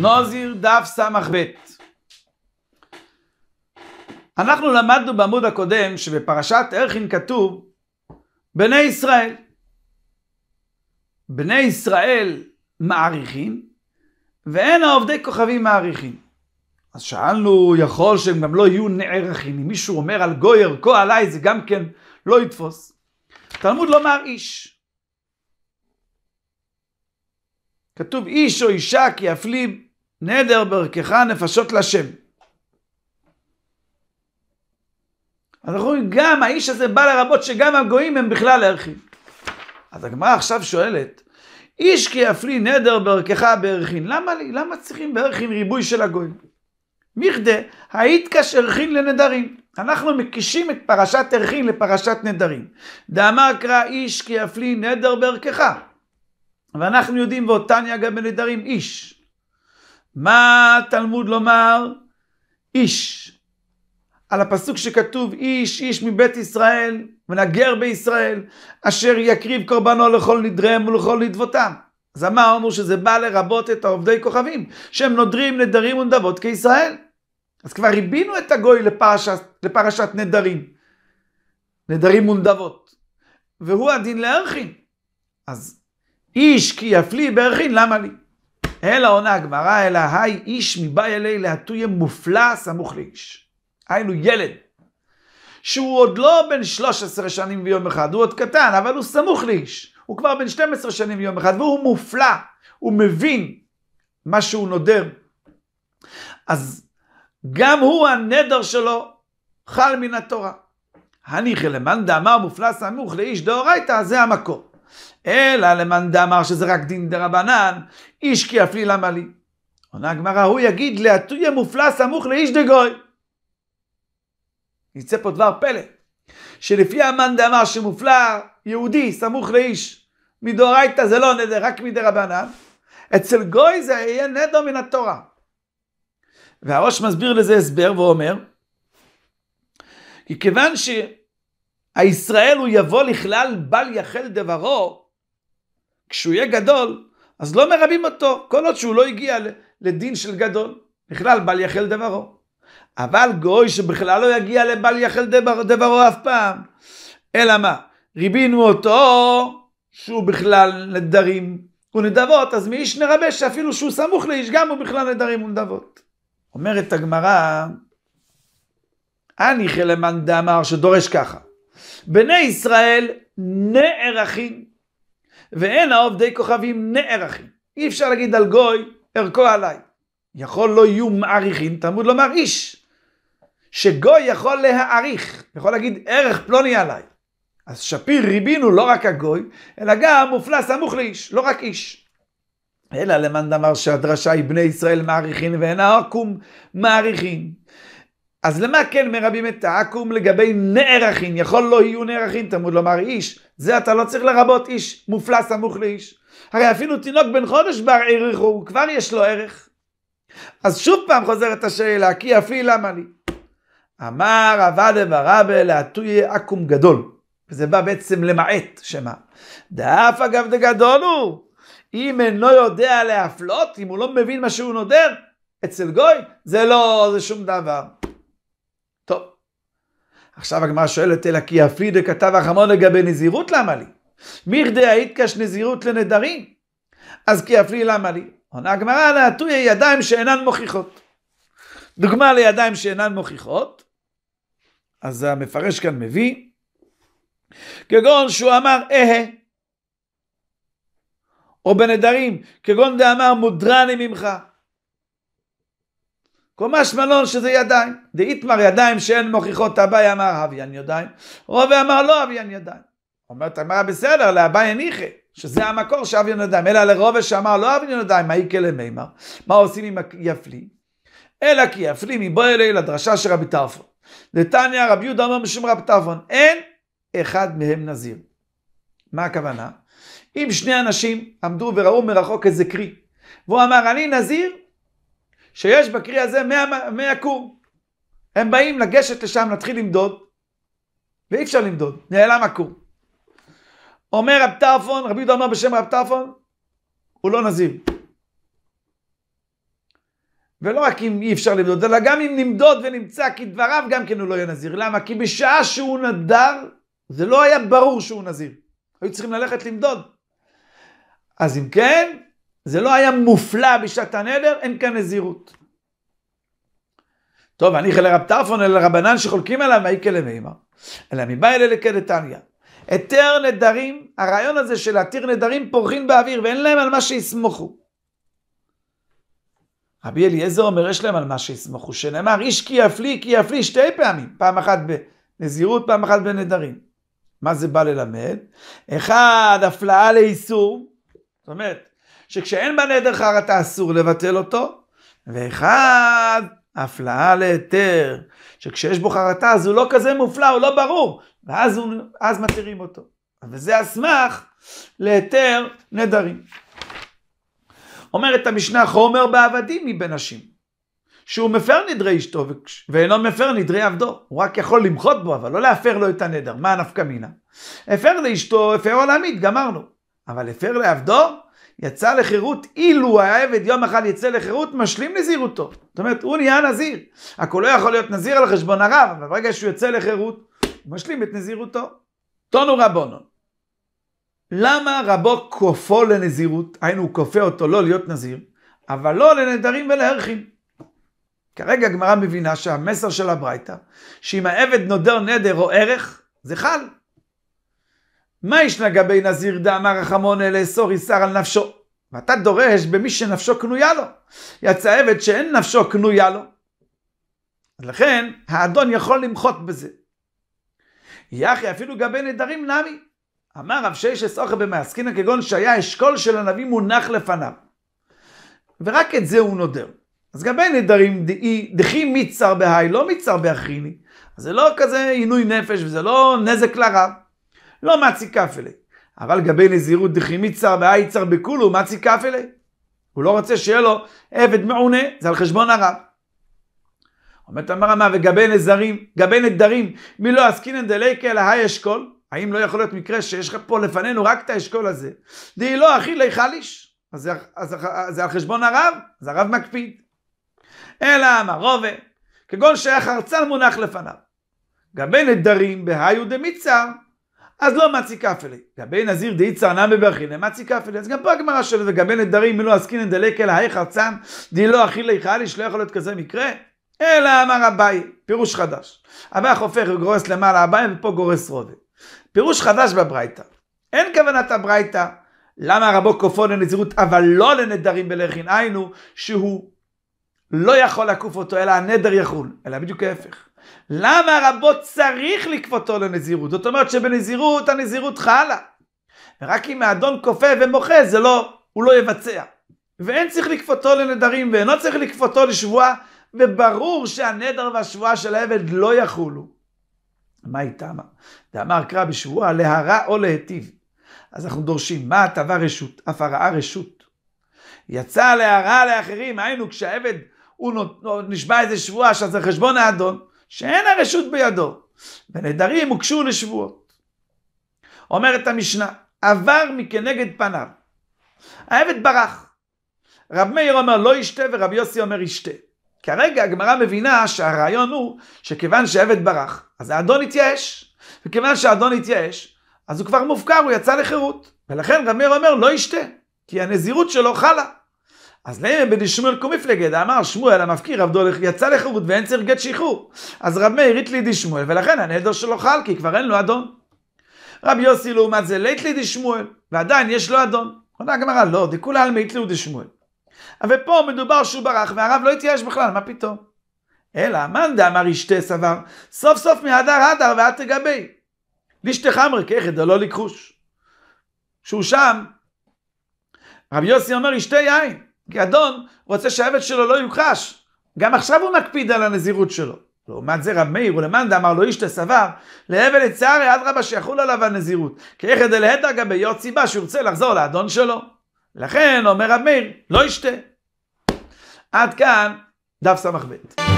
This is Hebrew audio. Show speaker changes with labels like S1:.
S1: נוזיר דף ס"ב. אנחנו למדנו בעמוד הקודם שבפרשת ערכין כתוב בני ישראל. בני ישראל מעריכים ואין העובדי כוכבים מעריכים. אז שאלנו, יכול שהם גם לא יהיו נערכים. אם מישהו אומר על גוי ערכו עליי זה גם כן לא יתפוס. תלמוד לא איש. כתוב איש או אישה כי יפלים נדר ברכך נפשות לשם. אז אנחנו רואים, גם האיש הזה בא לרבות שגם הגויים הם בכלל ערכים. אז הגמרא עכשיו שואלת, איש כי יפלי נדר בערכך בערכין, למה לי? למה צריכים בערכין ריבוי של הגויים? מכדי, היית כשערכין לנדרים. אנחנו מקישים את פרשת ערכין לפרשת נדרים. דאמר קרא איש כי יפלי נדר בערכך. ואנחנו יודעים, ועוד תניא גם בנדרים איש. מה תלמוד לומר? איש. על הפסוק שכתוב איש איש מבית ישראל ונגר בישראל אשר יקריב קורבנו לכל נדריהם ולכל נדבותם. אז אמרנו שזה בא לרבות את העובדי כוכבים שהם נודרים נדרים ונדבות כישראל. אז כבר ריבינו את הגוי לפרשת, לפרשת נדרים. נדרים ונדבות. והוא הדין לארחין. אז איש כי יפלי בארחין למה לי? אלא עונה הגמרא, אלא היי איש מבאי אלי להטויה מופלא סמוך לאיש. היינו ילד, שהוא עוד לא בן 13 שנים ויום אחד, הוא עוד קטן, אבל הוא סמוך לאיש. הוא כבר בן 12 שנים ויום אחד, והוא מופלא, הוא מבין מה שהוא נודר. אז גם הוא, הנדר שלו חל מן התורה. הניחא למאן דאמר מופלא סמוך לאיש דאורייתא, זה המקור. אלא למאן דאמר שזה רק דין דרבנן, איש כי אפלי למה לי. עונה הגמרא, הוא יגיד להטויה מופלא סמוך לאיש דגוי. יצא פה דבר פלא, שלפי המאן דאמר שמופלא יהודי סמוך לאיש, מדאורייתא זה לא נדר, רק מדרבנן, אצל גוי זה יהיה נדו מן התורה. והראש מסביר לזה הסבר ואומר, כי כיוון ש... הישראל הוא יבוא לכלל בל יחל דברו, כשהוא יהיה גדול, אז לא מרבים אותו, כל עוד שהוא לא הגיע לדין של גדול, בכלל בל יחל דברו. אבל גוי שבכלל לא יגיע לבל יחל דבר, דברו אף פעם. אלא מה? ריבינו אותו שהוא בכלל נדרים ונדבות, אז מאיש נרבה שאפילו שהוא סמוך לאיש גם הוא בכלל נדרים ונדבות. אומרת הגמרא, אני חלמן דאמר שדורש ככה. בני ישראל נערכים, ואין העובדי כוכבים נערכים. אי אפשר להגיד על גוי, ערכו עליי. יכול לא יהיו מעריכים, תלמוד לומר איש. שגוי יכול להעריך, יכול להגיד ערך פלוני עליי. אז שפיר ריבינו לא רק הגוי, אלא גם מופלא סמוך לאיש, לא רק איש. אלא למאן דמר שהדרשה היא בני ישראל מעריכין ואין העקום מעריכין. אז למה כן מרבים את העכו"ם לגבי נערכין? יכול לא יהיו נערכין, תמוד לומר איש. זה אתה לא צריך לרבות איש, מופלא סמוך לאיש. הרי אפילו תינוק בן חודש בר ערך הוא, כבר יש לו ערך. אז שוב פעם חוזרת השאלה, כי אפי למה לי? אמר עבדה ורבה להטויה עכו"ם גדול. וזה בא בעצם למעט, שמה? דאף אגב דגדול הוא. אם אינו יודע להפלות, אם הוא לא מבין מה שהוא נודר, אצל גוי, זה לא, זה שום דבר. עכשיו הגמרא שואלת, אלא כי הפלידה כתב החמון לגבי נזירות למה לי? מירדי האיתקש נזירות לנדרים. אז כי הפלי למה לי? עונה הגמרא להטויה ידיים שאינן מוכיחות. דוגמה לידיים שאינן מוכיחות, אז המפרש כאן מביא, כגון שהוא אמר אהה, או בנדרים, כגון דאמר מודרני ממך. קומה שמלון שזה ידיים. דאיתמר ידיים שאין מוכיחות אביי אמר אביאן ידיים. רובי אמר לא אביאן ידיים. אומרת הגמרא בסדר, לאביי הניחי, שזה המקור שאביאן ידיים. אלא לרובי שאמר לא אביאן ידיים, מה יקל למימר? מה עושים עם יפלי? אלא כי יפלי מבוא אלי לדרשה של רבי טרפון. לתניא רבי יהודה אומר משום רבי טרפון, אין אחד מהם נזיר. מה הכוונה? אם שני אנשים עמדו וראו מרחוק איזה קרי, והוא אמר אני נזיר, שיש בקרי הזה 100, 100 קור. הם באים לגשת לשם, להתחיל למדוד, ואי אפשר למדוד, נעלם הקור. אומר רב טרפון, רבי יהודה אומר בשם רב טרפון, הוא לא נזיר. ולא רק אם אי אפשר למדוד, אלא גם אם נמדוד ונמצא כדבריו, גם כן הוא לא יהיה נזיר. למה? כי בשעה שהוא נדר, זה לא היה ברור שהוא נזיר. היו צריכים ללכת למדוד. אז אם כן, זה לא היה מופלא בשעת הנדר, אין כאן נזירות. טוב, אני חלק רב טרפון אלא רבנן שחולקים עליו, מהי כלמימר? אלא מבא אלה לקדתניא. היתר נדרים, הרעיון הזה של להתיר נדרים פורחים באוויר, ואין להם על מה שיסמוכו. רבי אליעזר אומר, יש להם על מה שיסמכו, שנאמר, איש כי יפלי, כי יפלי שתי פעמים, פעם אחת בנזירות, פעם אחת בנדרים. מה זה בא ללמד? אחד, הפלאה לאיסור, זאת אומרת, שכשאין בנדר חרטה אסור לבטל אותו, ואחד, הפלאה להיתר, שכשיש בו חרטה אז הוא לא כזה מופלא, הוא לא ברור, ואז הוא, מתירים אותו. וזה הסמך להיתר נדרים. אומרת המשנה, חומר בעבדים מבין נשים, שהוא מפר נדרי אשתו ואינו מפר נדרי עבדו, הוא רק יכול למחות בו, אבל לא להפר לו את הנדר, מה הנפקא מינה? הפר לאשתו, הפר עולמית, גמרנו, אבל הפר לעבדו, יצא לחירות אילו העבד יום אחד יצא לחירות, משלים נזירותו. זאת אומרת, הוא נהיה נזיר. הכול לא יכול להיות נזיר על חשבון הרב, אבל ברגע שהוא יוצא לחירות, הוא משלים את נזירותו. טונו רבונו. למה רבו כופו לנזירות? היינו, הוא כופה אותו לא להיות נזיר, אבל לא לנדרים ולערכים. כרגע הגמרא מבינה שהמסר של הברייתא, שאם העבד נודר נדר או ערך, זה חל. מה יש לגבי נזיר דאמר החמונה אסור איסר על נפשו? ואתה דורש במי שנפשו קנויה לו. יצא עבד שאין נפשו קנויה לו. לכן האדון יכול למחות בזה. יחי אפילו גבי נדרים נמי. אמר רב שיש אסוכה במעסקינא כגון שהיה אשכול של הנביא מונח לפניו. ורק את זה הוא נודר. אז גבי נדרים דאי, דחי מצר בהאי, לא מצר באחריני. אז זה לא כזה עינוי נפש וזה לא נזק לרב. לא מצי כפלי. אבל גבי נזירות דחימיצר והייצר בכולו, מצי כפלי. הוא לא רוצה שיהיה לו עבד מעונה, זה על חשבון הרב. אומרת מה, וגבי נזרים, גבי נדרים, מי לא עסקינן דליקה אלא היי אשכול? האם לא יכול להיות מקרה שיש לך פה לפנינו רק את האשכול הזה? דהי לא אחי לי חליש. אז זה, אז זה על חשבון הרב, אז הרב מקפיד. אלא אמר רובה, כגון שהיה חרצן מונח לפניו. גבי נדרים בהיו דמיצר, אז לא מצי כפלי. גבי נזיר דאי צרנם בברכינא, מצי כפלי. אז גם פה הגמרא שלו, וגבי נדרים, מלא עסקינא דלק אלא היכר ארצם, דאי לא אכיל איכה איש, לא יכול להיות כזה מקרה. אלא אמר אביי, פירוש חדש. אביי הופך וגורס למעלה אביי, ופה גורס רובי. פירוש חדש בברייתא. אין כוונת הברייתא. למה רבו כופו לנזירות, אבל לא לנדרים בלכין? היינו, שהוא לא יכול לעקוף אותו, אלא הנדר יחול. אלא בדיוק ההפך. למה הרבות צריך לכפותו לנזירות? זאת אומרת שבנזירות הנזירות חלה. ורק אם האדון כופה ומוחה, זה לא, הוא לא יבצע. ואין צריך לכפותו לנדרים, ואינו צריך לכפותו לשבועה, וברור שהנדר והשבועה של העבד לא יחולו. מה היא תמה? ואמר קרא בשבועה להרע או להיטיב. אז אנחנו דורשים, מה הטבה רשות? אף הרעה רשות. יצא להרע לאחרים, היינו כשהעבד הוא נשבע איזה שבועה, שזה חשבון האדון, שאין הרשות בידו, ונדרים הוגשו לשבועות. אומרת המשנה, עבר מכנגד פניו. העבד ברח. רב מאיר אומר לא ישתה ורב יוסי אומר ישתה. כרגע הגמרא מבינה שהרעיון הוא שכיוון שהעבד ברח, אז האדון התייאש. וכיוון שהאדון התייאש, אז הוא כבר מופקר, הוא יצא לחירות. ולכן רב מאיר אומר לא ישתה, כי הנזירות שלו חלה. אז לימי בן שמואל קומיפלגד, אמר שמואל המפקיר עבדו יצא לחירות ואין צריך גט שחרור. אז רב מאיר התלי די שמואל, ולכן הנדר שלו חל, כי כבר אין לו אדון. רבי יוסי לעומת זה לית די שמואל, ועדיין יש לו אדון. עונה הגמרא, לא, דכולי עלמי הית לידי שמואל. אבל פה מדובר שהוא ברח, והרב לא התייאש בכלל, מה פתאום? אלא מאן דאמר אשתה סבר, סוף סוף מהדר הדר ואת תגבי. לישתך אמר ככד לא לקחוש. שהוא שם, רבי יוסי אומר אשתה יין. כי אדון רוצה שהעבד שלו לא יוכחש. גם עכשיו הוא מקפיד על הנזירות שלו. לעומת זה רב מאיר ולמאן דאמר לו לא איש תסבר, להבל יצערי אדרבה שיחול עליו הנזירות. כי איך ידל דלהדר גם בהיות סיבה שהוא רוצה לחזור לאדון שלו. לכן אומר רב מאיר, לא ישתה. עד כאן דף ס"ב.